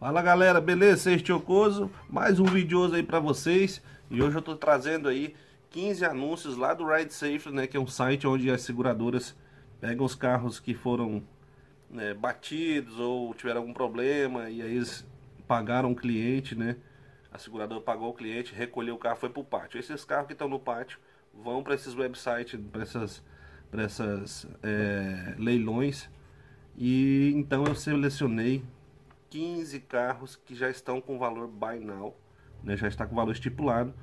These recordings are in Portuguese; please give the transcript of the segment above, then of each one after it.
Fala galera, beleza? Seis Tiocoso, mais um vídeo aí para vocês E hoje eu tô trazendo aí 15 anúncios lá do Ride Safe, né? Que é um site onde as seguradoras pegam os carros que foram né, batidos ou tiveram algum problema E aí eles pagaram o cliente, né? A seguradora pagou o cliente, recolheu o carro, foi pro pátio Esses carros que estão no pátio vão para esses websites, para essas, pra essas é, leilões E então eu selecionei 15 carros que já estão com valor buy now, né, já está com valor estipulado,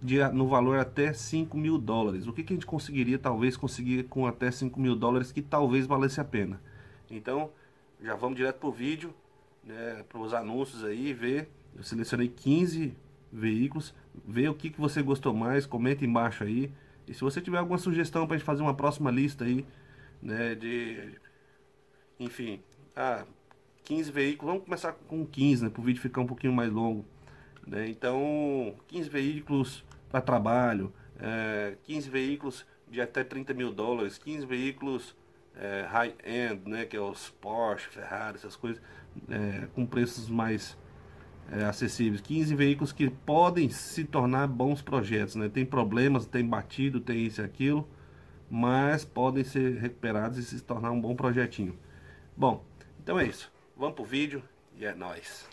de, no valor até 5 mil dólares. O que, que a gente conseguiria, talvez, conseguir com até 5 mil dólares, que talvez valesse a pena. Então, já vamos direto para o vídeo, né, para os anúncios aí, ver. Eu selecionei 15 veículos, ver o que, que você gostou mais, comenta embaixo aí. E se você tiver alguma sugestão para a gente fazer uma próxima lista aí, né, de... Enfim, ah, 15 veículos, vamos começar com 15, né, para o vídeo ficar um pouquinho mais longo. Né? Então, 15 veículos para trabalho, é, eh, 15 veículos de até 30 mil dólares, 15 veículos é, high-end, né, que é os Porsche, Ferrari, essas coisas, é, com preços mais é, acessíveis. 15 veículos que podem se tornar bons projetos, né? Tem problemas, tem batido, tem isso e aquilo, mas podem ser recuperados e se tornar um bom projetinho. Bom, então é isso. Vamos pro vídeo e é nóis.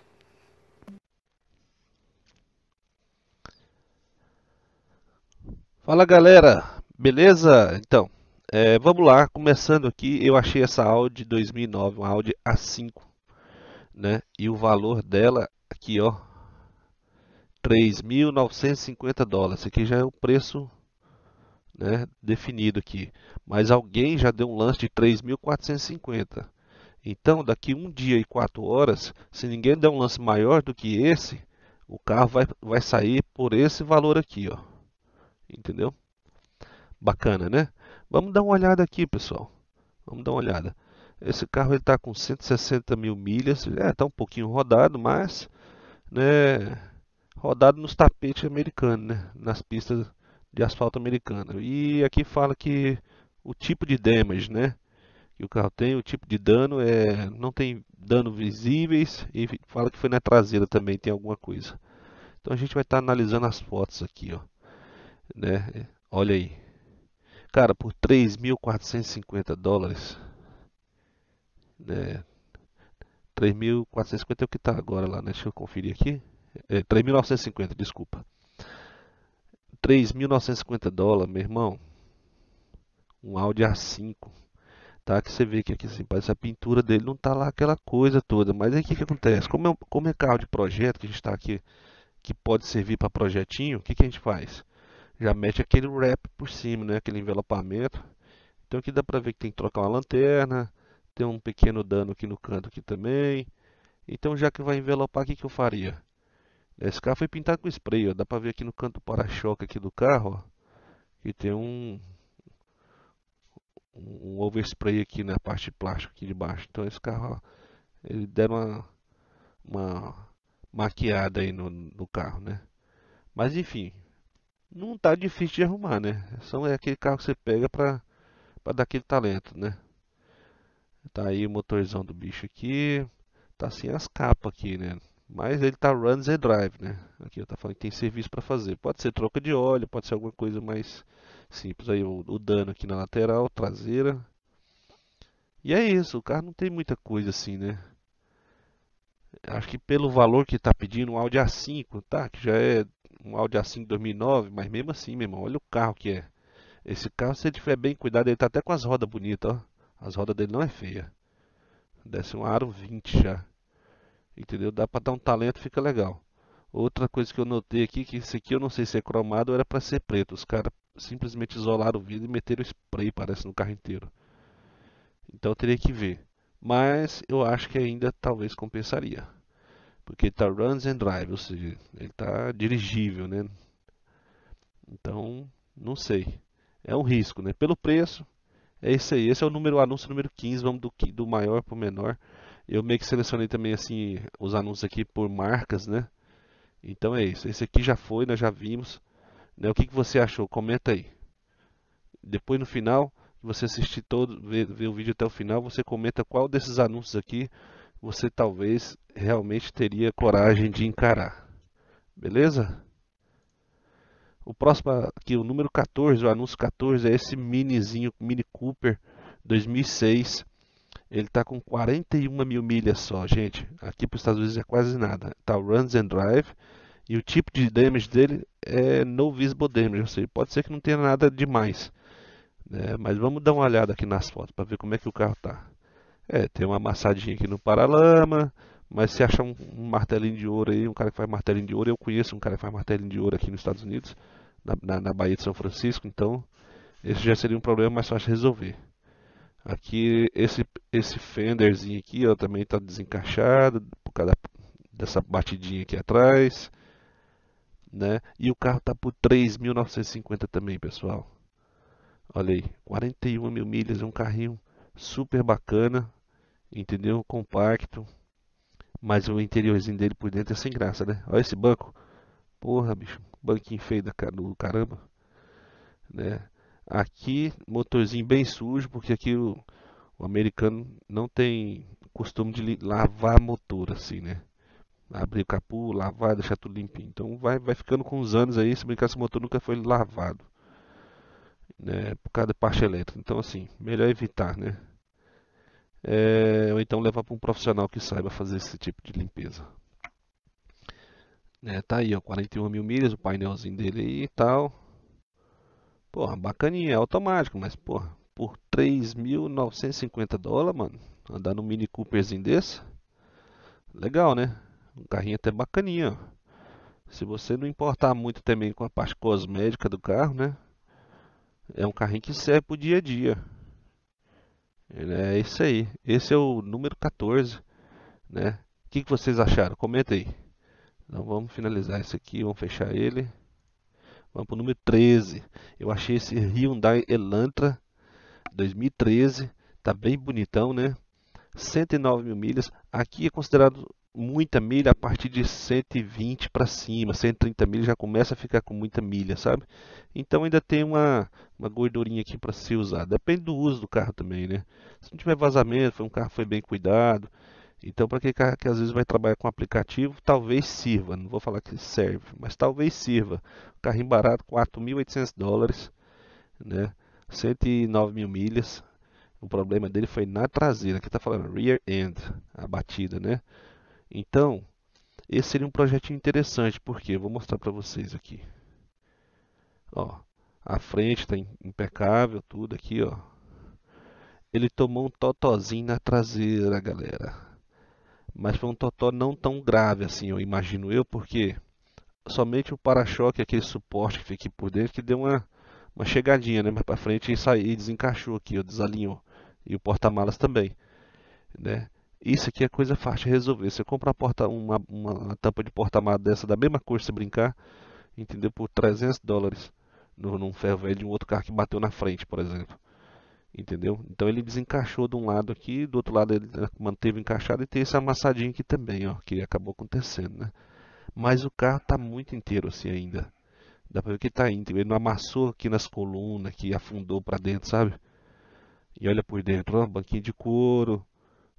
Fala galera, beleza? Então, é, vamos lá, começando aqui, eu achei essa Audi 2009, uma Audi A5, né? E o valor dela aqui, ó, 3.950 dólares. Aqui já é o preço né, definido aqui. Mas alguém já deu um lance de 3.450. Então, daqui um dia e quatro horas, se ninguém der um lance maior do que esse, o carro vai, vai sair por esse valor aqui, ó. Entendeu? Bacana, né? Vamos dar uma olhada aqui, pessoal. Vamos dar uma olhada. Esse carro está com 160 mil milhas. Está é, um pouquinho rodado, mas... Né, rodado nos tapetes americanos, né? Nas pistas de asfalto americano. E aqui fala que o tipo de damage, né? que o carro tem, o tipo de dano é não tem dano visíveis e fala que foi na traseira também tem alguma coisa. Então a gente vai estar tá analisando as fotos aqui, ó, né? Olha aí. Cara, por 3.450 dólares, né? 3.450 é o que tá agora lá, né? Deixa eu conferir aqui. É, 3.950, desculpa. 3.950 dólares, meu irmão. Um Audi A5 Tá? Que você vê que aqui assim, parece a pintura dele não tá lá aquela coisa toda. Mas aí o que, que acontece? Como é, como é carro de projeto que a gente está aqui, que pode servir para projetinho, o que, que a gente faz? Já mete aquele wrap por cima, né? Aquele envelopamento. Então aqui dá para ver que tem que trocar uma lanterna, tem um pequeno dano aqui no canto aqui também. Então já que vai envelopar, o que, que eu faria? Esse carro foi pintado com spray, ó. dá para ver aqui no canto do para-choque aqui do carro, ó, que tem um, um, overspray aqui na parte de plástico aqui de baixo. Então esse carro, ó, ele deram uma, uma maquiada aí no, no carro, né? Mas enfim, não tá difícil de arrumar, né? São é aquele carro que você pega para para dar aquele talento, né? Tá aí o motorzão do bicho aqui, tá sem as capas aqui, né? Mas ele tá runs and drive, né? Aqui eu tá falando que tem serviço para fazer. Pode ser troca de óleo, pode ser alguma coisa mais Simples aí o, o dano aqui na lateral, traseira. E é isso, o carro não tem muita coisa assim, né? Acho que pelo valor que está pedindo um Audi A5, tá? Que já é um Audi A5 2009, mas mesmo assim, meu irmão, olha o carro que é. Esse carro, se ele tiver bem cuidado, ele tá até com as rodas bonitas, ó. As rodas dele não é feia. Desce um aro 20 já. Entendeu? Dá para dar um talento, fica legal. Outra coisa que eu notei aqui, que esse aqui eu não sei se é cromado ou era para ser preto. Os caras simplesmente isolar o vidro e meter o spray, parece, no carro inteiro. Então teria que ver. Mas eu acho que ainda talvez compensaria. Porque está runs and drive, ou seja, ele está dirigível, né? Então, não sei. É um risco, né? Pelo preço, é isso aí. Esse é o número anúncio número 15, vamos do, do maior para o menor. Eu meio que selecionei também assim os anúncios aqui por marcas, né? Então é isso. Esse aqui já foi, nós já vimos. Né? O que, que você achou? Comenta aí. Depois no final, você assistir todo, ver, ver o vídeo até o final, você comenta qual desses anúncios aqui você talvez realmente teria coragem de encarar. Beleza? O próximo aqui, o número 14, o anúncio 14 é esse minizinho, Mini Cooper 2006. Ele está com 41 mil milhas só, gente. Aqui para os Estados Unidos é quase nada. Está o Runs and Drive e o tipo de damage dele é no visible damage, ou seja, pode ser que não tenha nada demais. Né? Mas vamos dar uma olhada aqui nas fotos para ver como é que o carro tá. É, tem uma amassadinha aqui no paralama, mas se achar um, um, martelinho de ouro aí, um cara que faz martelinho de ouro, eu conheço um cara que faz martelinho de ouro aqui nos Estados Unidos, na, na, na Baía de São Francisco, então esse já seria um problema mais fácil de resolver. Aqui esse esse fenderzinho aqui, ó, também está desencaixado por causa dessa batidinha aqui atrás né? E o carro tá por 3.950 também, pessoal. Olha aí, 41 mil milhas, é um carrinho super bacana, entendeu? Compacto, mas o interiorzinho dele por dentro é sem graça, né? Olha esse banco, porra, bicho, banquinho feio da do caramba, né? Aqui, motorzinho bem sujo, porque aqui o, o americano não tem costume de lavar motor assim, né? abrir o capô, lavar, deixar tudo limpinho. Então vai, vai ficando com os anos aí, se brincar esse motor nunca foi lavado. Né, por causa da parte elétrica. Então assim, melhor evitar, né? É, ou então levar para um profissional que saiba fazer esse tipo de limpeza. É, tá aí, ó, 41 mil milhas, o painelzinho dele aí e tal. Porra, bacaninha, é automático, mas porra, por 3.950 dólares, mano, andar num Mini Cooperzinho desse, legal, né? Um carrinho até bacaninha, ó. Se você não importar muito também com a parte cosmética do carro, né? É um carrinho que serve o dia a dia. É isso aí. Esse é o número 14, né? O que, que vocês acharam? Comenta aí. Então vamos finalizar isso aqui, vamos fechar ele. Vamos para o número 13. Eu achei esse Hyundai Elantra 2013. Tá bem bonitão, né? 109 mil milhas. Aqui é considerado muita milha a partir de 120 para cima, 130 milhas já começa a ficar com muita milha, sabe? Então ainda tem uma, uma gordurinha aqui para ser usada. Depende do uso do carro também, né? Se não tiver vazamento, foi um carro foi bem cuidado. Então para aquele carro que às vezes vai trabalhar com aplicativo, talvez sirva. Não vou falar que serve, mas talvez sirva. Carrinho barato, 4.800 dólares, né? 109 mil milhas. O problema dele foi na traseira, que está falando rear end, a batida, né? Então, esse seria um projetinho interessante, porque vou mostrar para vocês aqui. Ó, a frente está impecável, tudo aqui, ó. Ele tomou um totozinho na traseira, galera. Mas foi um totó não tão grave assim, eu imagino eu, porque somente o para-choque, aquele suporte que fica aqui por dentro, que deu uma, uma chegadinha, né? Mas para frente e, saiu, e desencaixou aqui, ó, desalinhou. E o porta-malas também, né? Isso aqui é coisa fácil de resolver. Se eu comprar porta, uma, uma tampa de porta-mato dessa da mesma cor, se brincar, entendeu? Por 300 dólares no, num ferro velho de um outro carro que bateu na frente, por exemplo. Entendeu? Então ele desencaixou de um lado aqui, do outro lado ele né, manteve encaixado e tem esse amassadinho aqui também, ó, que acabou acontecendo, né? Mas o carro tá muito inteiro assim ainda. Dá pra ver que tá inteiro. ele não amassou aqui nas colunas, que afundou para dentro, sabe? E olha por dentro, ó, banquinho de couro,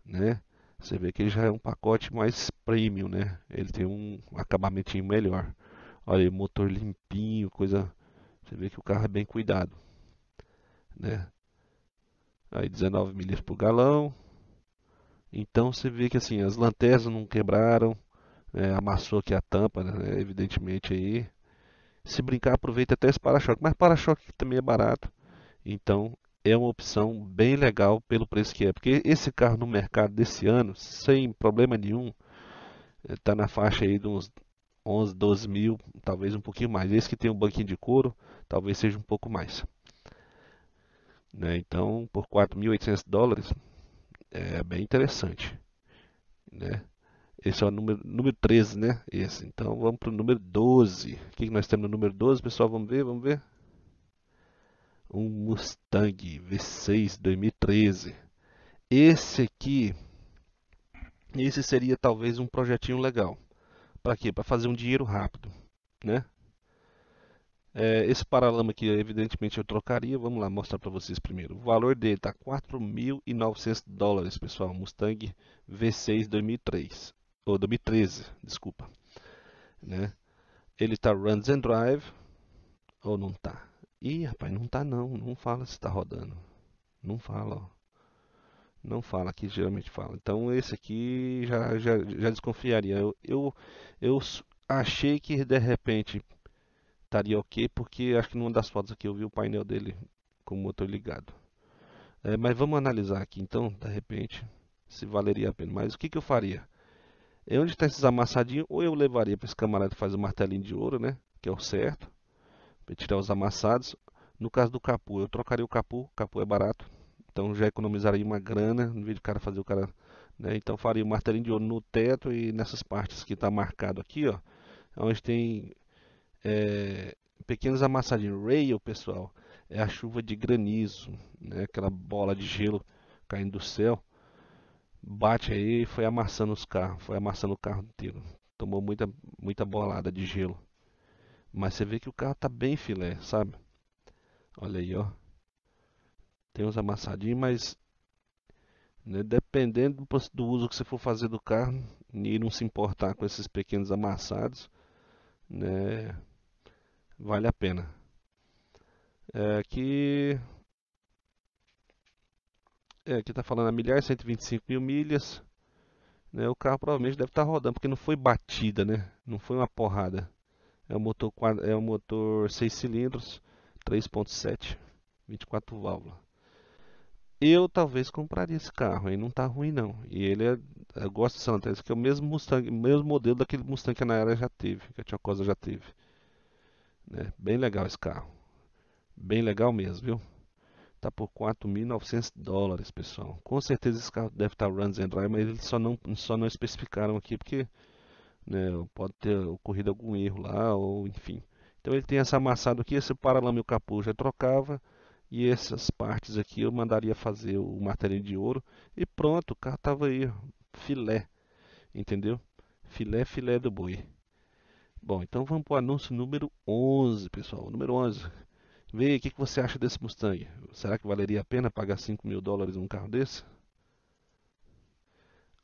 né? Você vê que ele já é um pacote mais premium, né? Ele tem um acabamentinho melhor. Olha, motor limpinho, coisa. Você vê que o carro é bem cuidado, né? Aí 19 milhas por galão. Então você vê que assim as lanternas não quebraram, né? amassou aqui a tampa, né? evidentemente aí. Se brincar aproveita até esse para-choque, mas para-choque também é barato. Então é uma opção bem legal pelo preço que é, porque esse carro no mercado desse ano, sem problema nenhum, está eh, na faixa aí de uns 11, 12 mil, talvez um pouquinho mais. Esse que tem um banquinho de couro, talvez seja um pouco mais. Né? Então, por 4.800 dólares, é bem interessante. Né? Esse é o número, número 13, né? Esse. Então, vamos para o número 12. O que, que nós temos no número 12, pessoal? Vamos ver, vamos ver um Mustang V6 2013. Esse aqui, esse seria talvez um projetinho legal. Para quê? Para fazer um dinheiro rápido, né? É, esse paralama aqui, evidentemente, eu trocaria. Vamos lá mostrar para vocês primeiro. O valor dele está 4.900 dólares, pessoal. Mustang V6 2003, ou 2013, desculpa. Né? Ele está runs and drive ou não está? Ih, rapaz, não tá não. Não fala se tá rodando. Não fala, ó. Não fala, que geralmente fala. Então esse aqui já, já, já desconfiaria. Eu, eu, eu achei que de repente estaria ok, porque acho que numa das fotos aqui eu vi o painel dele com o motor ligado. É, mas vamos analisar aqui então, de repente, se valeria a pena. Mas o que, que eu faria? É onde está esses amassadinhos, ou eu levaria para esse camarada que faz o martelinho de ouro, né? Que é o certo para tirar os amassados. No caso do capu, eu trocaria o capu, capu é barato, então já economizaria uma grana, no vez de cara fazer o cara, né? Então faria o martelinho de ouro no teto e nessas partes que está marcado aqui, ó, é onde tem é, pequenos amassadinhos. Rail, pessoal, é a chuva de granizo, né? Aquela bola de gelo caindo do céu. Bate aí e foi amassando os carros, foi amassando o carro inteiro. Tomou muita, muita bolada de gelo. Mas você vê que o carro tá bem filé, sabe? Olha aí, ó. Tem uns amassadinhos, mas né, dependendo do, do uso que você for fazer do carro e não se importar com esses pequenos amassados, né, vale a pena. É, aqui é, aqui está falando a milhares, 125 mil milhas. Né, o carro provavelmente deve estar tá rodando, porque não foi batida, né? Não foi uma porrada. É um motor, é um motor 6 cilindros, 3.7, 24 válvulas. Eu talvez compraria esse carro, e não tá ruim não. E ele é, eu gosto de Santa Teresa, que é o mesmo Mustang, mesmo modelo daquele Mustang que a Nayara já teve, que a Tia Cosa já teve. Né? Bem legal esse carro. Bem legal mesmo, viu? Tá por 4.900 dólares, pessoal. Com certeza esse carro deve estar tá runs and dry, mas eles só não, só não especificaram aqui, porque né? Pode ter ocorrido algum erro lá, ou enfim. Então ele tem essa amassado aqui, esse paralama e o capô já trocava. E essas partes aqui eu mandaria fazer o martelinho de ouro. E pronto, o carro estava aí, filé. Entendeu? Filé, filé do boi. Bom, então vamos para o anúncio número 11, pessoal. Número 11. Vê o que, que você acha desse Mustang. Será que valeria a pena pagar 5 mil dólares num carro desse?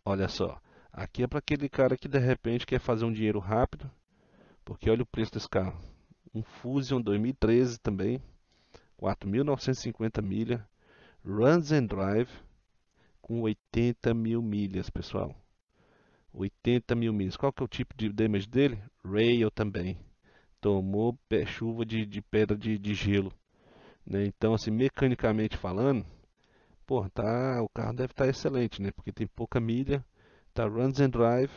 Olha só. Aqui é para aquele cara que de repente quer fazer um dinheiro rápido, porque olha o preço desse carro. Um Fusion 2013 também, 4.950 milhas, Runs and Drive, com 80 mil milhas, pessoal. 80 mil milhas. Qual que é o tipo de damage dele? Rail também. Tomou pé, chuva de, de pedra de, de gelo. Né? Então, assim, mecanicamente falando, pô, tá, o carro deve estar tá excelente, né? Porque tem pouca milha tá Runs and Drive,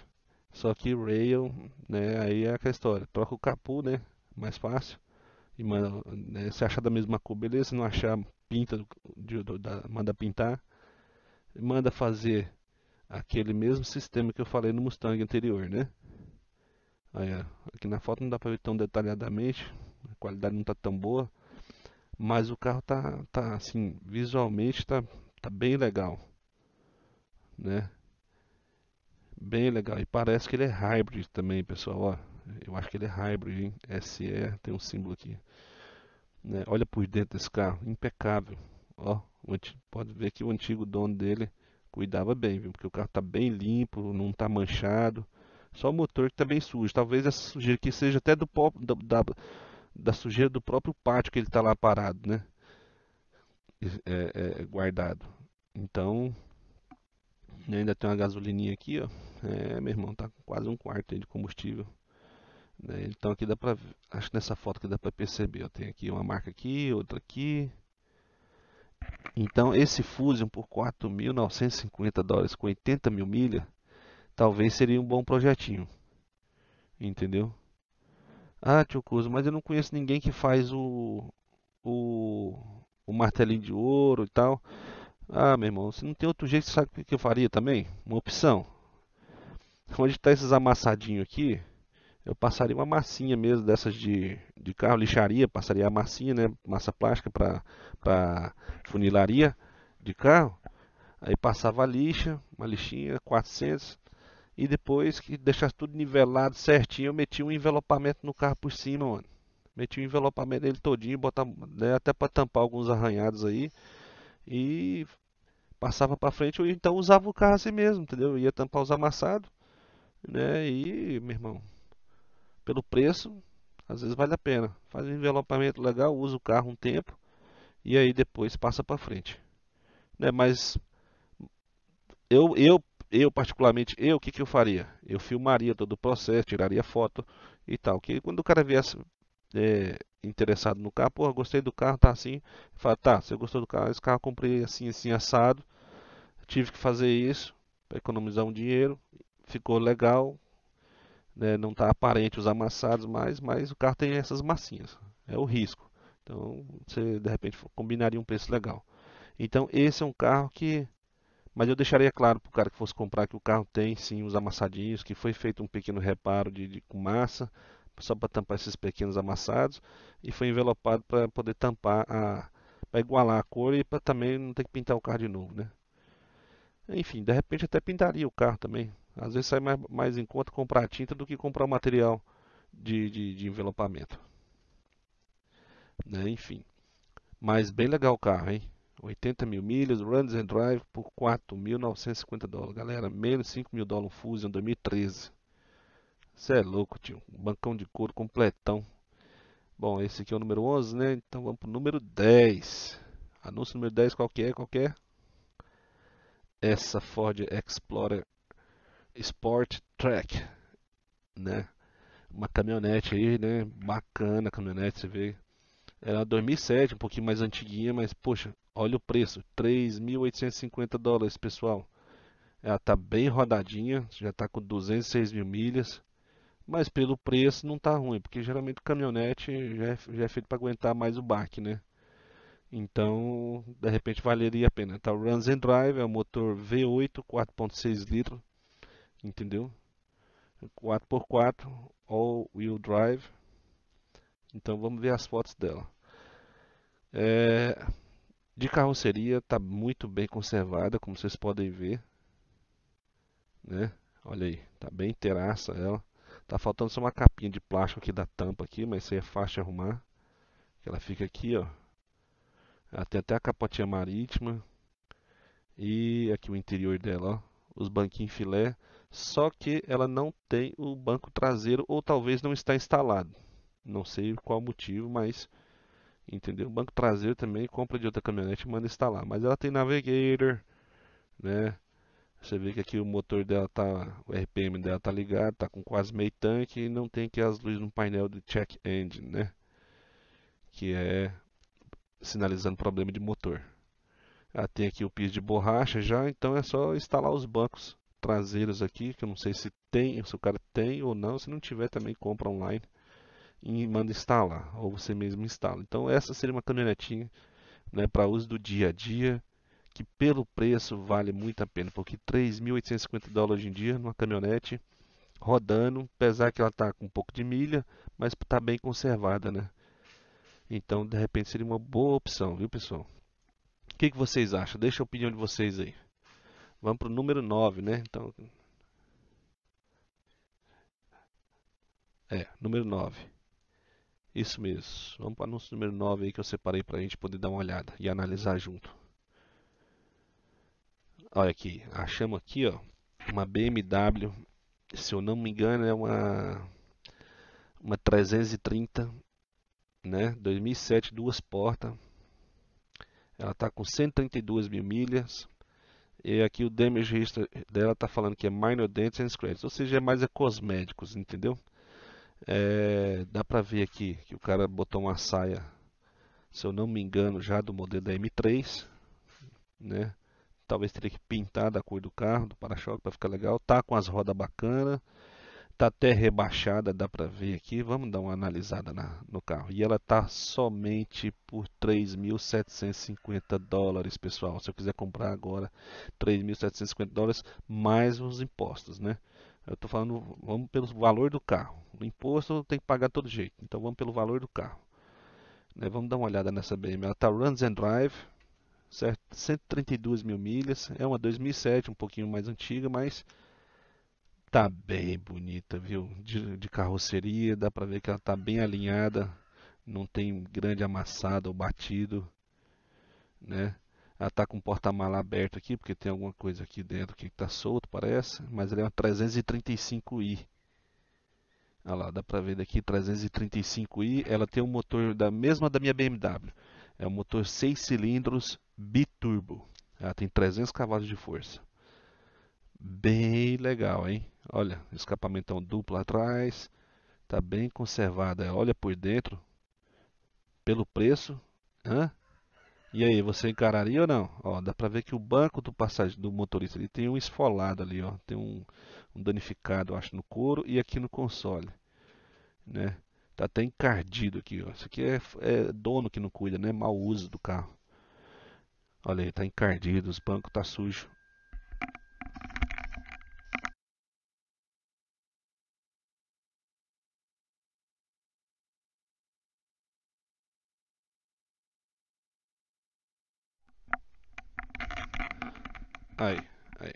só que Rail, né, aí é aquela história, troca o capu, né, mais fácil, e manda, né, se achar da mesma cor, beleza, se não achar, pinta, de, de, manda pintar, manda fazer aquele mesmo sistema que eu falei no Mustang anterior, né, aí, aqui na foto não dá para ver tão detalhadamente, a qualidade não tá tão boa, mas o carro tá, tá assim, visualmente tá, tá bem legal, né, Bem legal. E parece que ele é hybrid também, pessoal. Ó, eu acho que ele é hybrid, hein? SE, tem um símbolo aqui. Né? Olha por dentro desse carro, impecável. Ó, pode ver que o antigo dono dele cuidava bem, viu? Porque o carro tá bem limpo, não tá manchado. Só o motor que tá bem sujo. Talvez essa sujeira aqui seja até do da, da, da sujeira do próprio pátio que ele tá lá parado, né? É, é, guardado. Então, eu ainda tem uma gasolininha aqui, ó. É, meu irmão, tá com quase um quarto de combustível. Né? Então aqui dá pra... Acho que nessa foto que dá pra perceber, ó. Tem aqui uma marca aqui, outra aqui. Então esse Fusion por 4.950 dólares com 80 mil milhas, talvez seria um bom projetinho. Entendeu? Ah, tio Cuso, mas eu não conheço ninguém que faz o, o, o martelinho de ouro e tal. Ah, meu irmão, se não tem outro jeito, sabe o que eu faria também? Uma opção. Onde está esses amassadinhos aqui, eu passaria uma massinha mesmo dessas de, de carro, lixaria, passaria a massinha, né, massa plástica para funilaria de carro. Aí passava a lixa, uma lixinha 400, e depois que deixasse tudo nivelado certinho, eu metia um envelopamento no carro por cima, mano. Metia o envelopamento dele todinho, botava, né, até para tampar alguns arranhados aí. E passava para frente ou então usava o carro assim mesmo, entendeu? Ia tampar os amassados, né? E, meu irmão, pelo preço, às vezes vale a pena. Faz um envelopamento legal, usa o carro um tempo e aí depois passa para frente. Né? Mas eu, eu, eu particularmente, eu, o que, que eu faria? Eu filmaria todo o processo, tiraria foto e tal. Que quando o cara viesse é, interessado no carro, pô, gostei do carro, tá assim. Fala, tá, você gostou do carro, esse carro comprei assim, assim, assado. Tive que fazer isso para economizar um dinheiro. Ficou legal. Né? Não tá aparente os amassados mais, mas o carro tem essas massinhas. É o risco. Então, você de repente combinaria um preço legal. Então, esse é um carro que mas eu deixaria claro para o cara que fosse comprar que o carro tem sim os amassadinhos, que foi feito um pequeno reparo de, de com massa, só para tampar esses pequenos amassados e foi envelopado para poder tampar a para igualar a cor e para também não ter que pintar o carro de novo, né? Enfim, de repente até pintaria o carro também. Às vezes sai mais, mais em conta comprar tinta do que comprar o material de, de, de envelopamento. Né? Enfim, mas bem legal o carro, hein? 80 mil milhas, runs and drive por 4.950 dólares. Galera, menos 5 mil dólares Fusion 2013. Você é louco, tio. Bancão de couro completão. Bom, esse aqui é o número 11, né? Então vamos pro número 10. Anúncio número 10, qual é? qualquer. é? Essa Ford Explorer Sport Track, né? Uma caminhonete aí, né? Bacana a caminhonete, você vê. Era 2007, é um pouquinho mais antiguinha, mas poxa, olha o preço, 3.850 dólares, pessoal. Ela tá bem rodadinha, já tá com 206 mil milhas. Mas pelo preço não tá ruim, porque geralmente o caminhonete já é, já é feito para aguentar mais o baque, né? Então, de repente valeria a pena. Tá, o Runs and Drive é um motor V8 4.6 litro, entendeu? 4x4 All Wheel Drive. Então vamos ver as fotos dela. É, de carroceria está muito bem conservada, como vocês podem ver, né? Olha aí, tá bem terraça ela. Tá faltando só uma capinha de plástico aqui da tampa aqui, mas isso aí é fácil de arrumar. Ela fica aqui, ó. Ela tem até a capotinha marítima. E aqui o interior dela, ó. Os banquinhos filé. Só que ela não tem o banco traseiro ou talvez não está instalado. Não sei qual motivo, mas... Entendeu? O banco traseiro também compra de outra caminhonete e manda instalar. Mas ela tem navigator, né? Você vê que aqui o motor dela tá, o RPM dela tá ligado, tá com quase meio tanque e não tem que as luzes no painel de check engine, né? Que é sinalizando problema de motor. Ela tem aqui o piso de borracha já, então é só instalar os bancos traseiros aqui, que eu não sei se tem, se o cara tem ou não, se não tiver também compra online e manda instalar, ou você mesmo instala. Então essa seria uma caminhonetinha né, para uso do dia a dia, que pelo preço vale muito a pena, porque 3.850 dólares hoje em dia numa caminhonete rodando, apesar que ela está com um pouco de milha, mas está bem conservada, né? Então, de repente, seria uma boa opção, viu, pessoal? O que, que vocês acham? Deixa a opinião de vocês aí. Vamos para o número 9, né? Então... É, número 9. Isso mesmo. Vamos para o anúncio número 9 aí que eu separei para a gente poder dar uma olhada e analisar junto. Olha aqui, achamos aqui, ó, uma BMW, se eu não me engano, é uma uma 330, né? 2007, duas portas. Ela tá com 132 mil milhas. E aqui o damage history dela tá falando que é minor dents and scratches, ou seja, é mais é cosméticos, entendeu? É, dá pra ver aqui que o cara botou uma saia, se eu não me engano, já do modelo da M3, né? talvez teria que pintar da cor do carro, do para-choque para ficar legal. Tá com as rodas bacana, tá até rebaixada, dá para ver aqui. Vamos dar uma analisada na, no carro. E ela tá somente por 3.750 dólares, pessoal. Se eu quiser comprar agora, 3.750 dólares mais os impostos, né? Eu estou falando, vamos pelo valor do carro. O imposto tem que pagar todo jeito. Então vamos pelo valor do carro. Né? Vamos dar uma olhada nessa BM. Ela tá Runs and Drive certo? 132 mil milhas, é uma 2007, um pouquinho mais antiga, mas tá bem bonita, viu? De, de carroceria, dá para ver que ela tá bem alinhada, não tem grande amassado ou batido, né? Ela tá com porta-mala aberto aqui, porque tem alguma coisa aqui dentro que tá solto, parece, mas ela é uma 335i. Olha lá, dá para ver daqui, 335i, ela tem um motor da mesma da minha BMW. É um motor 6 cilindros biturbo. Ela tem 300 cavalos de força. Bem legal, hein? Olha, escapamentão duplo atrás. Tá bem conservada. Olha por dentro. Pelo preço. Hã? E aí, você encararia ou não? Ó, dá pra ver que o banco do passagem do motorista ele tem um esfolado ali, ó. Tem um, um danificado, acho, no couro e aqui no console. Né? Tá até encardido aqui, ó. Isso aqui é, é dono que não cuida, né? Mau uso do carro. Olha aí, tá encardido, os bancos tá sujo. Aí, aí.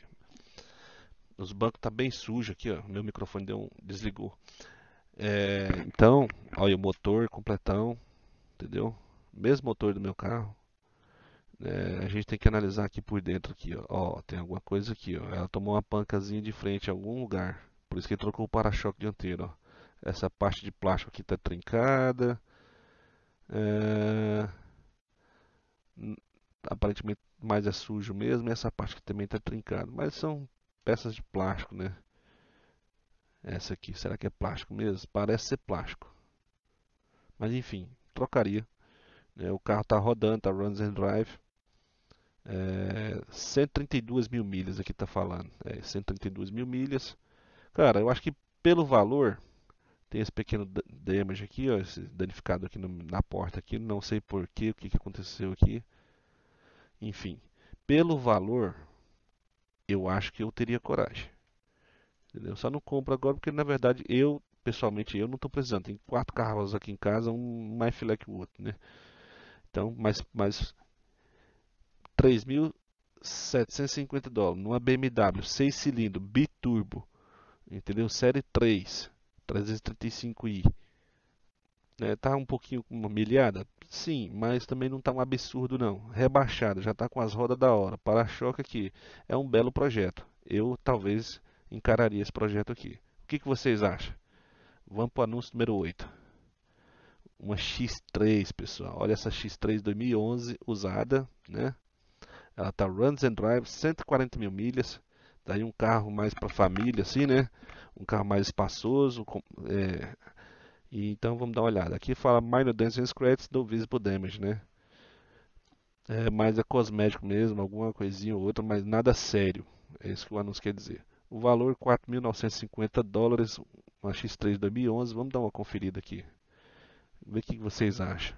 Os bancos tá bem sujo aqui, ó. Meu microfone deu um, desligou. É, então, olha o motor completão, entendeu? Mesmo motor do meu carro. É, a gente tem que analisar aqui por dentro aqui, ó. ó. tem alguma coisa aqui, ó. Ela tomou uma pancazinha de frente em algum lugar. Por isso que trocou o para-choque dianteiro, ó. Essa parte de plástico aqui tá trincada. É... Aparentemente mais é sujo mesmo. E essa parte aqui também tá trincada. Mas são peças de plástico, né? Essa aqui, será que é plástico mesmo? Parece ser plástico. Mas enfim, trocaria. Né? O carro está rodando, está runs and drive é, 132 mil milhas aqui está falando. É, 132 mil milhas. Cara, eu acho que pelo valor, tem esse pequeno damage aqui, ó, esse danificado aqui no, na porta aqui, não sei porquê, o que, que aconteceu aqui. Enfim, pelo valor, eu acho que eu teria coragem. Entendeu? Só não compro agora porque, na verdade, eu, pessoalmente, eu não estou precisando. Tem quatro carros aqui em casa, um mais filé que o outro, né? Então, mas, mas 3.750 dólares. Numa BMW 6 cilindros biturbo, entendeu? Série 3, 335i. Né? tá um pouquinho com uma milhada? Sim, mas também não tá um absurdo não. Rebaixada, já tá com as rodas da hora. Para-choque aqui. É um belo projeto. Eu talvez encararia esse projeto aqui. O que, que vocês acham? Vamos para o anúncio número 8. Uma X3, pessoal. Olha essa X3 2011 usada, né? Ela tá runs and drives, 140 mil milhas. Daí um carro mais para família, assim, né? Um carro mais espaçoso. Com, é... e, então vamos dar uma olhada. Aqui fala minor dance and scratch do visible damage, né? É, mas é cosmético mesmo, alguma coisinha ou outra, mas nada sério. É isso que o anúncio quer dizer. O valor 4.950 dólares, uma X3 2011. Vamos dar uma conferida aqui. Ver o que vocês acham.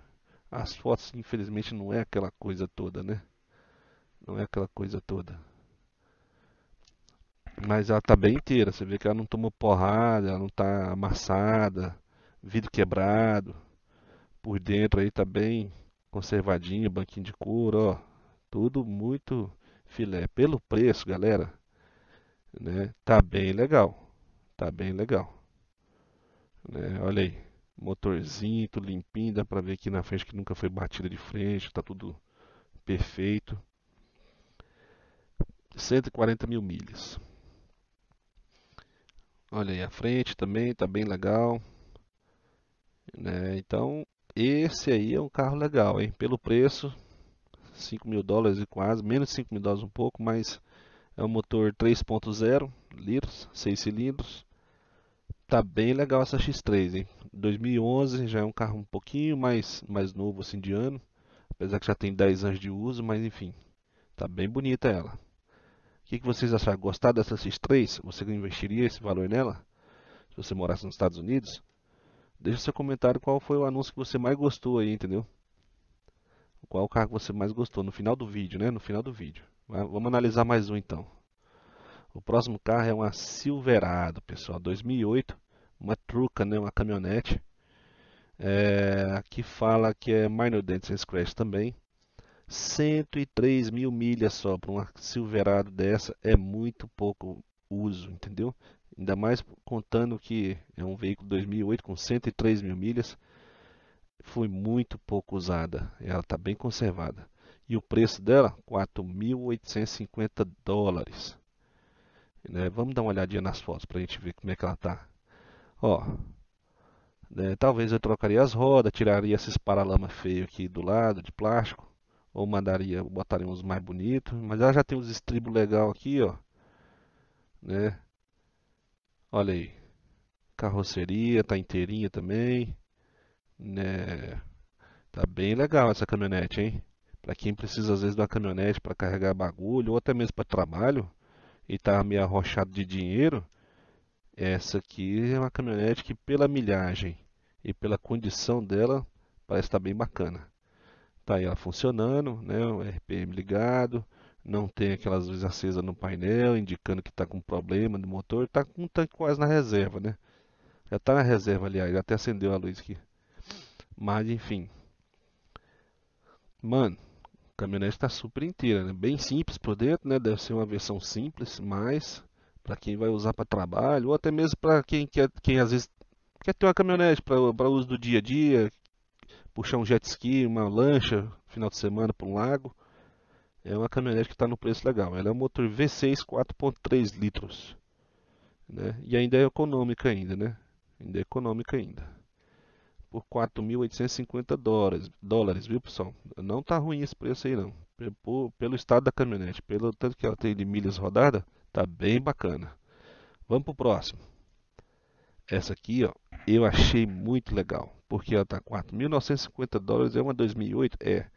As fotos, infelizmente, não é aquela coisa toda, né? não é aquela coisa toda. Mas ela tá bem inteira, você vê que ela não tomou porrada, ela não tá amassada, vidro quebrado. Por dentro aí tá bem conservadinho, banquinho de couro, ó. Tudo muito filé. Pelo preço, galera, né? Tá bem legal. Tá bem legal. Né? Olha aí, motorzinho, tudo limpinho, dá pra ver aqui na frente que nunca foi batida de frente, tá tudo perfeito. 140 mil milhas. Olha aí a frente também, tá bem legal. Né? Então, esse aí é um carro legal, hein? Pelo preço, 5 mil dólares e quase, menos de 5 mil dólares um pouco, mas é um motor 3.0 litros, 6 cilindros. Tá bem legal essa X3, hein? 2011 já é um carro um pouquinho mais, mais novo assim de ano, apesar que já tem 10 anos de uso, mas enfim, tá bem bonita ela que, que vocês acharam? Gostar dessas X3? Você investiria esse valor nela? Se você morasse nos Estados Unidos? Deixa seu comentário qual foi o anúncio que você mais gostou aí, entendeu? Qual o carro que você mais gostou no final do vídeo, né? No final do vídeo. Vamos analisar mais um então. O próximo carro é uma Silverado, pessoal, 2008, uma truca, né, uma caminhonete. É, aqui fala que é minor Dance scratch também. 103 mil milhas só para uma Silverado dessa é muito pouco uso, entendeu? Ainda mais contando que é um veículo 2008 com 103 mil milhas, foi muito pouco usada. Ela está bem conservada. E o preço dela, 4.850 dólares. Né? Vamos dar uma olhadinha nas fotos para a gente ver como é que ela está. Ó, né? talvez eu trocaria as rodas, tiraria esses paralamas feio aqui do lado de plástico ou mandaria, botaria uns mais bonitos. Mas ela já tem uns estribo legal aqui, ó. Né? Olha aí. Carroceria, tá inteirinha também. Né? Tá bem legal essa caminhonete, hein? Para quem precisa às vezes de uma caminhonete para carregar bagulho ou até mesmo para trabalho e tá meio arrochado de dinheiro, essa aqui é uma caminhonete que pela milhagem e pela condição dela parece estar tá bem bacana. Está aí ela funcionando, né? o RPM ligado, não tem aquelas luzes acesas no painel, indicando que está com problema no motor, está com o tá tanque quase na reserva, né? Já está na reserva, aliás, já até acendeu a luz aqui. Mas, enfim. Mano, a caminhonete está super inteira, né? Bem simples por dentro, né? Deve ser uma versão simples, mas para quem vai usar para trabalho ou até mesmo para quem quer, quem às vezes quer ter uma caminhonete para uso do dia a dia, puxar um jet ski, uma lancha, final de semana para um lago. É uma caminhonete que está no preço legal. Ela é um motor V6 4.3 litros. Né? E ainda é econômica ainda, né? Ainda é econômica ainda. Por 4.850 dólares, dólares, viu pessoal? Não tá ruim esse preço aí não. pelo estado da caminhonete, pelo tanto que ela tem de milhas rodada, tá bem bacana. Vamos pro próximo. Essa aqui, ó, eu achei muito legal, porque ela está 4.950 dólares, é uma 2008? É,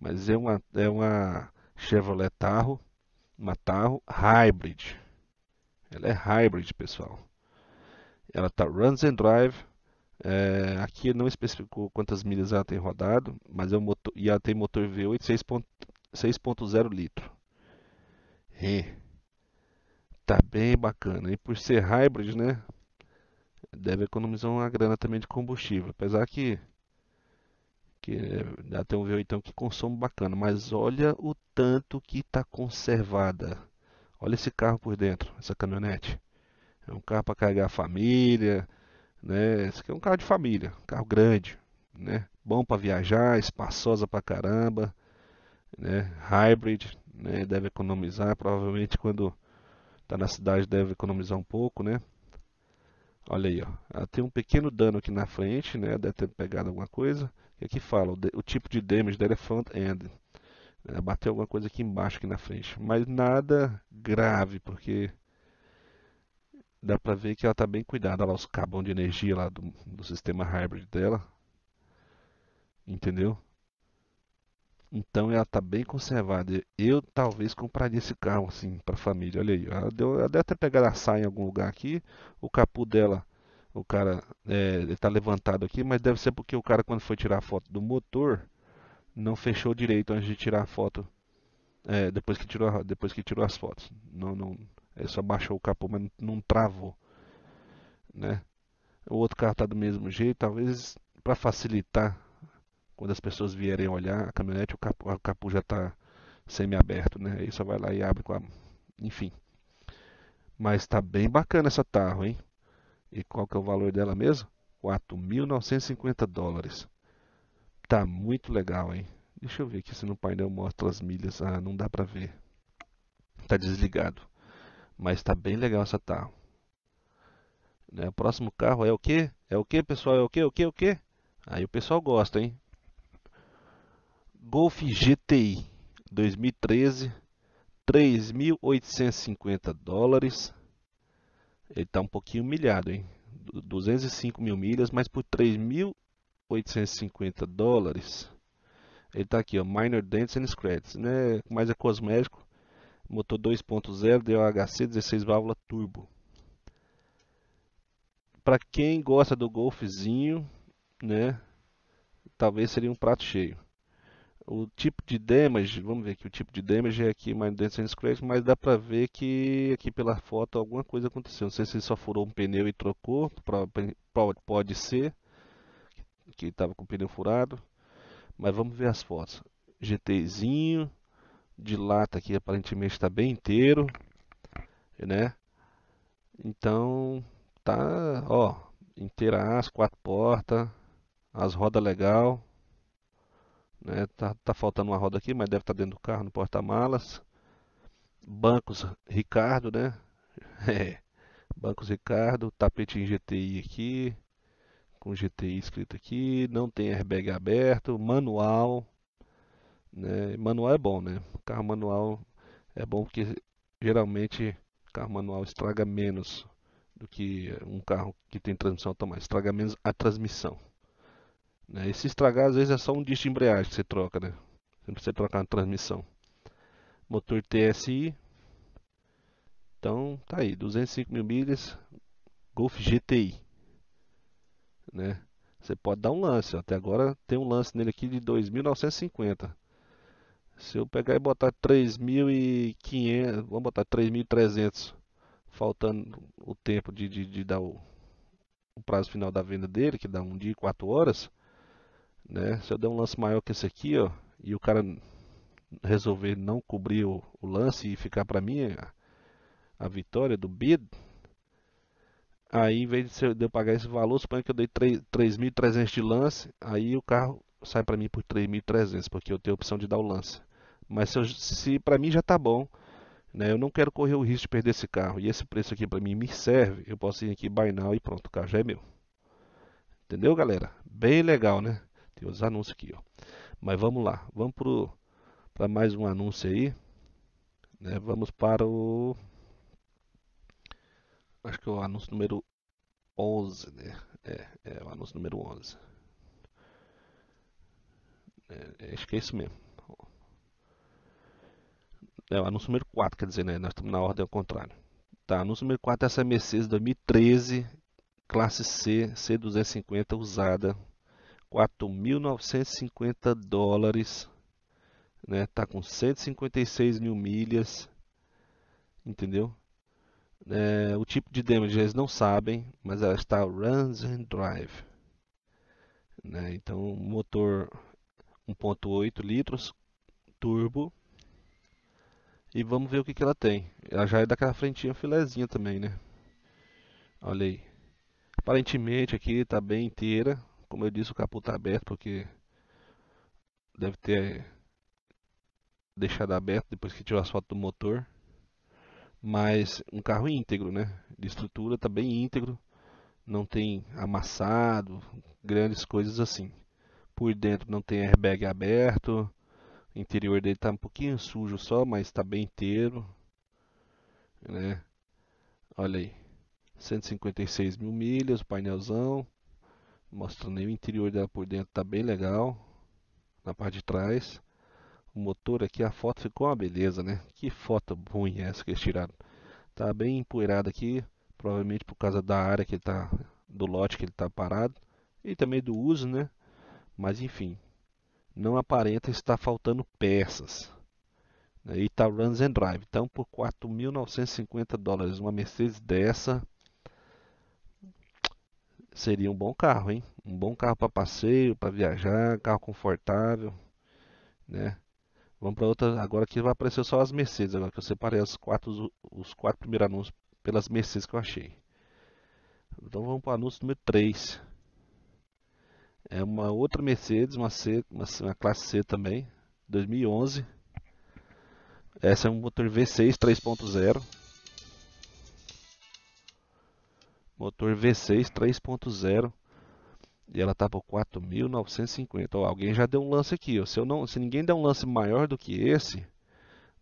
mas é uma, é uma Chevrolet Tahoe, uma Tahoe Hybrid. Ela é Hybrid, pessoal. Ela está Runs and Drive. É, aqui não especificou quantas milhas ela tem rodado, mas é um motor, e ela tem motor V8 6.0 litro. E tá bem bacana. E por ser hybrid, né? deve economizar uma grana também de combustível. Apesar que, que dá até um V8 então que consome bacana, mas olha o tanto que está conservada. Olha esse carro por dentro, essa caminhonete. É um carro para carregar a família, né? Esse aqui é um carro de família, um carro grande, né? Bom para viajar, espaçosa para caramba, né? Hybrid, né? Deve economizar, provavelmente quando está na cidade deve economizar um pouco, né? Olha aí, ó. Ela tem um pequeno dano aqui na frente, né? Deve ter pegado alguma coisa. E aqui é fala o, o tipo de damage dela é front end. Né? bateu alguma coisa aqui embaixo, aqui na frente. Mas nada grave, porque dá pra ver que ela tá bem cuidada. Olha lá os cabão de energia lá do, do sistema hybrid dela. Entendeu? Então ela tá bem conservada. Eu talvez compraria esse carro assim para família. Olha aí, ela, deu, ela deve até pegar a saia em algum lugar aqui. O capô dela, o cara é, tá levantado aqui, mas deve ser porque o cara quando foi tirar a foto do motor não fechou direito antes de tirar a foto. É, depois que tirou, depois que tirou as fotos, não, não, ele só baixou o capô, mas não, não travou, né? O outro carro tá do mesmo jeito, talvez para facilitar quando as pessoas vierem olhar a caminhonete, o capô, o capô já está semi-aberto, né? Aí só vai lá e abre com a... Enfim. Mas tá bem bacana essa tarro, hein? E qual que é o valor dela mesmo? 4.950 dólares. Tá muito legal, hein? Deixa eu ver aqui se no painel mostra as milhas. Ah, não dá pra ver. Tá desligado. Mas tá bem legal essa tarro. Né? O próximo carro é o quê? É o quê, pessoal? É o quê? O quê? O quê? Aí o pessoal gosta, hein? Golf GTI 2013, 3.850 dólares. Ele está um pouquinho milhado, hein? 205 mil milhas, mas por 3.850 dólares. Ele está aqui, ó, minor dents and scratches, né? Mas é cosmético. Motor 2.0 DOHC 16 válvula turbo. Para quem gosta do golfzinho, né? Talvez seria um prato cheio. O tipo de damage, vamos ver aqui, o tipo de damage é aqui mais Dance and Scratch, mas dá pra ver que aqui pela foto alguma coisa aconteceu. Não sei se ele só furou um pneu e trocou, pode ser, que estava com o pneu furado. Mas vamos ver as fotos. GTzinho, de lata aqui aparentemente está bem inteiro, né? Então, tá, ó, inteira as quatro portas, as rodas legal, né? Tá, tá faltando uma roda aqui, mas deve estar tá dentro do carro, no porta-malas. Bancos Ricardo, né? É. Bancos Ricardo, tapete em GTI aqui, com GTI escrito aqui, não tem airbag aberto, manual, né? Manual é bom, né? Carro manual é bom porque geralmente carro manual estraga menos do que um carro que tem transmissão automática, estraga menos a transmissão. Né? E se estragar, às vezes é só um disco de embreagem que você troca, né? Você não precisa trocar uma transmissão. Motor TSI. Então, tá aí, 205 mil milhas, Golf GTI. Né? Você pode dar um lance, ó. até agora tem um lance nele aqui de 2.950. Se eu pegar e botar 3.500, vamos botar 3.300, faltando o tempo de, de, de dar o, o, prazo final da venda dele, que dá um dia e 4 horas, né? Se eu der um lance maior que esse aqui, ó, e o cara resolver não cobrir o, o lance e ficar para mim a, a, vitória do bid, aí em vez de eu pagar esse valor, suponha que eu dei 3.300 de lance, aí o carro sai para mim por 3.300, porque eu tenho a opção de dar o lance. Mas se, se para mim já tá bom, né? eu não quero correr o risco de perder esse carro, e esse preço aqui para mim me serve, eu posso ir aqui buy now e pronto, o carro já é meu. Entendeu, galera? Bem legal, né? aqui, os anúncios aqui, ó. Mas vamos lá, vamos para mais um anúncio aí. Né? Vamos para o... Acho que é o anúncio número 11, né? É, é o anúncio número 11. É, é, acho que é isso mesmo. É o anúncio número 4, quer dizer, né? Nós estamos na ordem ao contrário. Tá, anúncio número 4 é essa Mercedes 2013, classe C, C250 usada 4.950 dólares, né? Tá com 156 mil milhas, entendeu? É, o tipo de damage eles não sabem, mas ela está runs and drive, né? Então motor 1.8 litros turbo e vamos ver o que, que ela tem. Ela já é daquela frentinha filezinha também, né? Olha aí. Aparentemente aqui está bem inteira, como eu disse, o capô está aberto porque deve ter deixado aberto depois que tirou as fotos do motor. Mas um carro íntegro, né? De estrutura, está bem íntegro. Não tem amassado, grandes coisas assim. Por dentro não tem airbag aberto. O interior dele está um pouquinho sujo só, mas está bem inteiro. Né? Olha aí. 156 mil milhas, painelzão mostrando o interior dela por dentro, tá bem legal, na parte de trás, o motor aqui, a foto ficou uma beleza, né, que foto ruim é essa que eles tiraram, tá bem empoeirado aqui, provavelmente por causa da área que ele tá, do lote que ele tá parado, e também do uso, né, mas enfim, não aparenta estar faltando peças, e tá Runs and Drive, então por 4.950 dólares, uma Mercedes dessa, seria um bom carro, hein? Um bom carro para passeio, para viajar, carro confortável, né? Vamos para outra, agora que vai aparecer só as Mercedes, agora que eu separei os quatro, os quatro primeiros anúncios pelas Mercedes que eu achei. Então vamos para o anúncio número 3. É uma outra Mercedes, uma, C, uma, uma classe C também, 2011. Essa é um motor V6 3.0. motor V6 3.0 e ela tá por 4.950. Ó, alguém já deu um lance aqui. Ó. Se, eu não, se ninguém der um lance maior do que esse,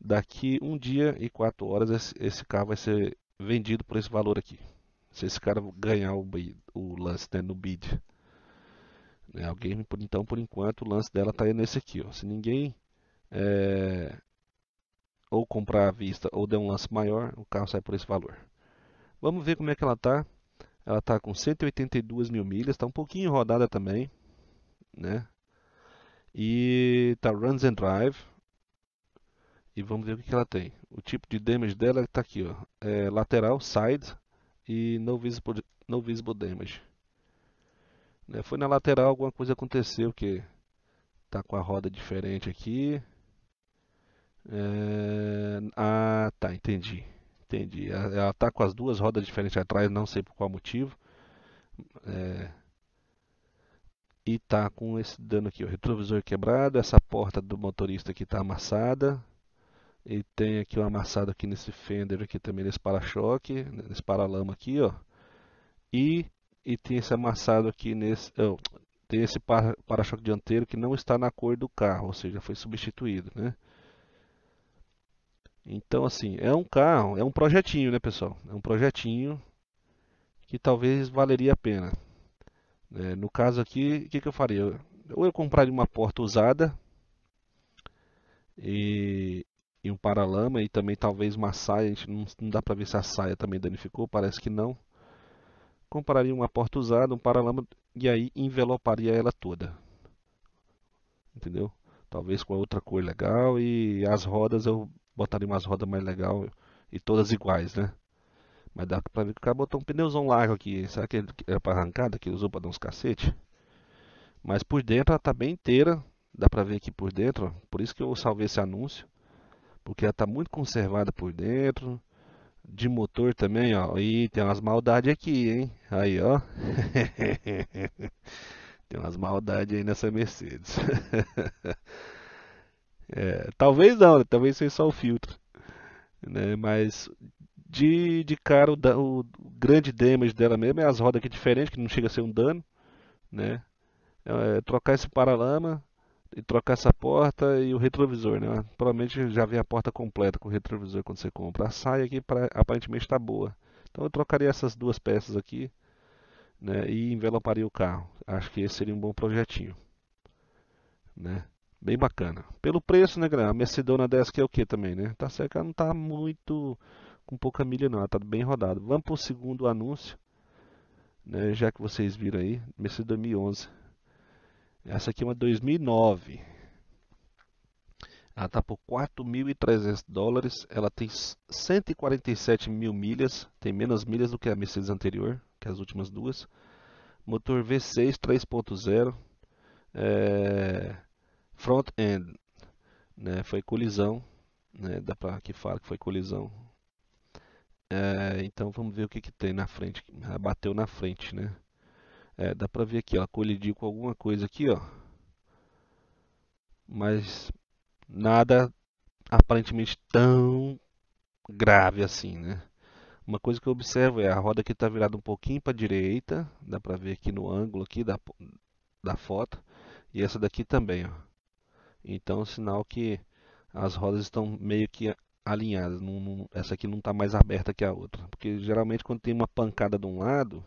daqui um dia e quatro horas esse, esse, carro vai ser vendido por esse valor aqui. Se esse cara ganhar o, o lance né, no bid. Né, alguém, então, por enquanto, o lance dela tá aí nesse aqui. Ó. Se ninguém é, ou comprar à vista ou der um lance maior, o carro sai por esse valor. Vamos ver como é que ela tá ela está com 182 mil milhas, está um pouquinho rodada também, né? E tá Runs and Drive. E vamos ver o que ela tem. O tipo de damage dela está aqui, ó. É lateral, side e no visible, no visible damage. Né? Foi na lateral, alguma coisa aconteceu que tá com a roda diferente aqui. É... Ah, tá, entendi. Entendi. Ela está com as duas rodas diferentes atrás, não sei por qual motivo. É... E tá com esse dano aqui, o retrovisor quebrado, essa porta do motorista aqui está amassada. E tem aqui um amassado aqui nesse fender aqui também, nesse para-choque, nesse paralama aqui, ó. E, e tem esse amassado aqui nesse... Oh, tem esse para-choque dianteiro que não está na cor do carro, ou seja, foi substituído, né? Então, assim, é um carro, é um projetinho, né, pessoal? É um projetinho que talvez valeria a pena. É, no caso aqui, o que, que eu faria? Ou eu compraria uma porta usada e, e um paralama e também talvez uma saia. A gente não, não dá para ver se a saia também danificou, parece que não. Compraria uma porta usada, um paralama e aí enveloparia ela toda. Entendeu? Talvez com a outra cor legal e as rodas eu botaria umas rodas mais legal e todas iguais, né? Mas dá pra ver que o cara botou um pneuzão largo aqui. Será que é era pra arrancada que usou pra dar uns cacete? Mas por dentro ela tá bem inteira. Dá pra ver aqui por dentro. Ó. Por isso que eu salvei esse anúncio. Porque ela tá muito conservada por dentro. De motor também, ó. E tem umas maldades aqui, hein? Aí, ó. tem umas maldades aí nessa Mercedes. É, talvez não, talvez seja só o filtro. Né? Mas de, de cara, o, o grande damage dela mesmo é as rodas aqui diferentes, que não chega a ser um dano. Né? Então, é, trocar esse paralama e trocar essa porta e o retrovisor, né? Provavelmente já vem a porta completa com o retrovisor quando você compra. A saia aqui pra, aparentemente está boa. Então eu trocaria essas duas peças aqui né? e enveloparia o carro. Acho que esse seria um bom projetinho. Né? Bem bacana. Pelo preço, né, galera? A Mercedona 10 que é o que também, né? Tá certo que ela não tá muito com pouca milha não, ela tá bem rodada. Vamos pro segundo anúncio, né? Já que vocês viram aí, Mercedes 2011. Essa aqui é uma 2009. Ela tá por 4.300 dólares, ela tem 147 mil milhas, tem menos milhas do que a Mercedes anterior, que as últimas duas. Motor V6 3.0. É front-end, né, foi colisão, né, dá para que fala que foi colisão. É, então vamos ver o que, que tem na frente, ah, bateu na frente, né? É, dá para ver aqui, ó, colidiu com alguma coisa aqui, ó. Mas nada aparentemente tão grave assim, né? Uma coisa que eu observo é a roda que está virada um pouquinho para a direita, dá para ver aqui no ângulo aqui da, da foto, e essa daqui também, ó então, é sinal que as rodas estão meio que alinhadas. Não, não, essa aqui não está mais aberta que a outra. Porque geralmente quando tem uma pancada de um lado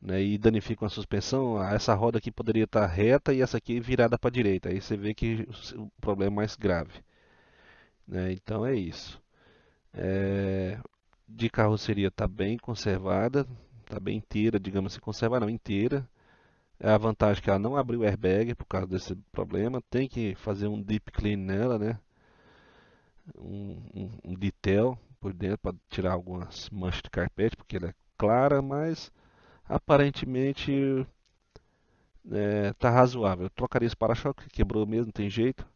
né, e danifica uma suspensão, ah, essa roda aqui poderia estar tá reta e essa aqui virada para a direita. Aí você vê que o problema é mais grave. Né? Então é isso. É... De carroceria está bem conservada, está bem inteira, digamos assim, conservada não, inteira. A vantagem é que ela não abriu o airbag por causa desse problema. Tem que fazer um deep clean nela, né? Um, um, um detail por dentro para tirar algumas manchas de carpete, porque ela é clara, mas aparentemente é, tá razoável. Eu trocaria esse para-choque, quebrou mesmo, não tem jeito.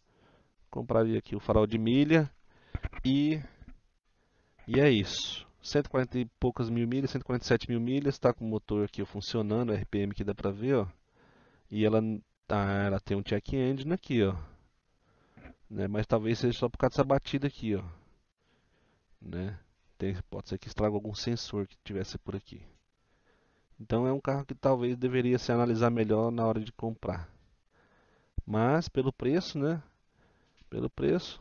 Compraria aqui o farol de milha e, e é isso. 140 e poucas mil milhas, 147 mil milhas, está com o motor aqui funcionando, RPM que dá para ver, ó. E ela, tá, ela tem um check engine aqui, ó. Né? Mas talvez seja só por causa dessa batida aqui, ó. Né? Tem, pode ser que estrague algum sensor que tivesse por aqui. Então é um carro que talvez deveria se analisar melhor na hora de comprar. Mas pelo preço, né? Pelo preço,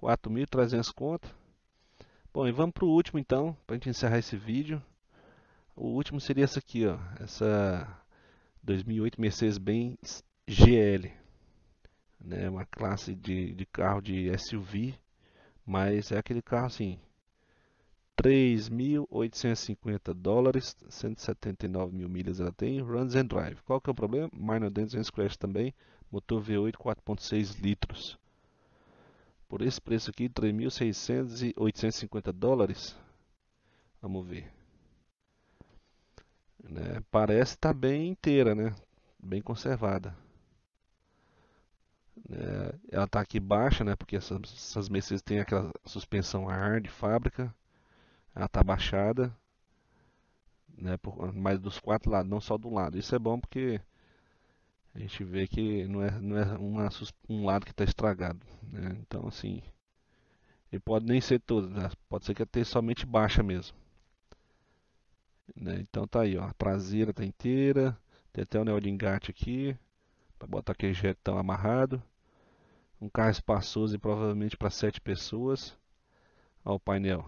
4.300 conto. Bom, e vamos para o último então, para a gente encerrar esse vídeo. O último seria essa aqui, ó, essa 2008 Mercedes-Benz GL. Né, uma classe de, de carro de SUV, mas é aquele carro assim, 3.850 dólares, 179 mil milhas ela tem, runs and drive. Qual que é o problema? Minor and crash também, motor V8 4.6 litros por esse preço aqui, 3.850 dólares. Vamos ver. Né? Parece estar tá bem inteira, né? Bem conservada. Né? Ela está aqui baixa, né? Porque essas, essas mesas têm aquela suspensão a ar de fábrica. Ela está baixada, né? Por, mas dos quatro lados, não só do lado. Isso é bom porque a gente vê que não é, não é uma, um lado que está estragado. Né? Então, assim, ele pode nem ser todo, né? pode ser que até somente baixa mesmo. Né? Então tá aí, ó, a traseira tá inteira, tem até o um anel de engate aqui, para botar aquele jetão amarrado. Um carro espaçoso e provavelmente para sete pessoas. Olha o painel.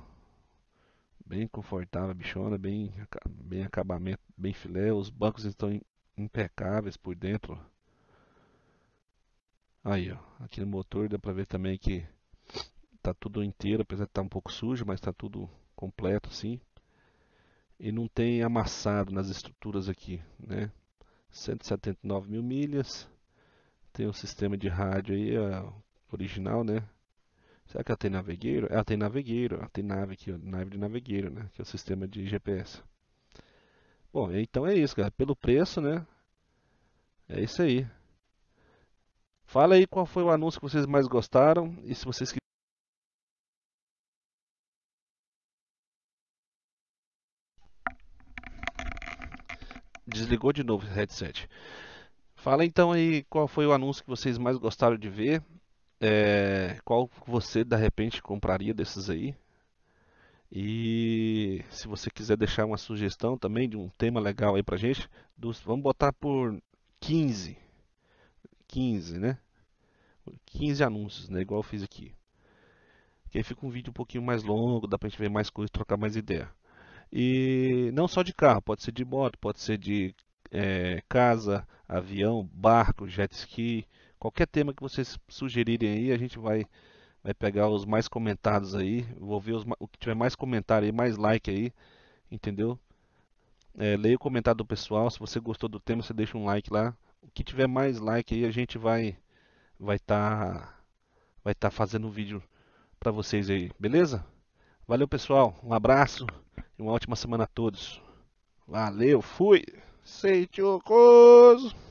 Bem confortável, bichona, bem, bem acabamento, bem filé. Os bancos estão impecáveis por dentro. Aí, ó, aqui no motor dá pra ver também que tá tudo inteiro, apesar de estar tá um pouco sujo, mas tá tudo completo assim. E não tem amassado nas estruturas aqui, né? 179 mil milhas. Tem o um sistema de rádio aí, original, né? Será que ela tem navegueiro? Ela tem navegueiro, ela tem nave aqui, ó, nave de navegueiro, né? Que é o sistema de GPS. Bom, então é isso, cara. Pelo preço, né? É isso aí. Fala aí qual foi o anúncio que vocês mais gostaram e se vocês Desligou de novo o headset. Fala então aí qual foi o anúncio que vocês mais gostaram de ver. É... qual você de repente compraria desses aí? E se você quiser deixar uma sugestão também de um tema legal aí pra gente, dos, vamos botar por 15. 15, né? 15 anúncios, né? Igual eu fiz aqui. Que aí fica um vídeo um pouquinho mais longo, dá pra gente ver mais coisas, trocar mais ideia. E não só de carro, pode ser de moto, pode ser de é, casa, avião, barco, jet ski, qualquer tema que vocês sugerirem aí, a gente vai vai pegar os mais comentados aí, vou ver os, o que tiver mais comentário aí, mais like aí, entendeu? É, leia o comentário do pessoal, se você gostou do tema, você deixa um like lá. O que tiver mais like aí, a gente vai vai estar tá, vai tá fazendo um vídeo para vocês aí, beleza? Valeu, pessoal. Um abraço e uma ótima semana a todos. Valeu, fui. Sei o